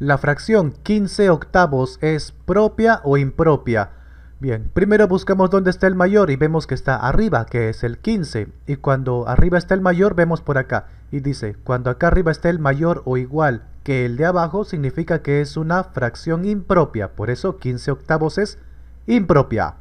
La fracción 15 octavos es propia o impropia. Bien, primero buscamos dónde está el mayor y vemos que está arriba, que es el 15. Y cuando arriba está el mayor, vemos por acá. Y dice, cuando acá arriba está el mayor o igual que el de abajo, significa que es una fracción impropia. Por eso 15 octavos es impropia.